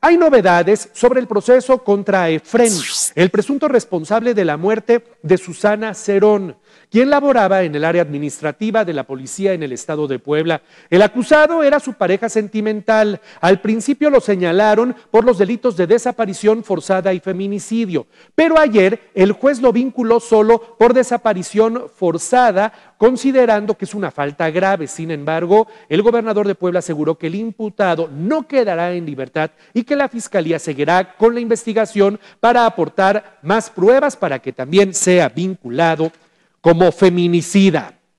Hay novedades sobre el proceso contra Efren, el presunto responsable de la muerte de Susana Cerón, quien laboraba en el área administrativa de la policía en el estado de Puebla. El acusado era su pareja sentimental. Al principio lo señalaron por los delitos de desaparición forzada y feminicidio, pero ayer el juez lo vinculó solo por desaparición forzada, considerando que es una falta grave. Sin embargo, el gobernador de Puebla aseguró que el imputado no quedará en libertad y que la Fiscalía seguirá con la investigación para aportar más pruebas para que también sea vinculado como feminicida.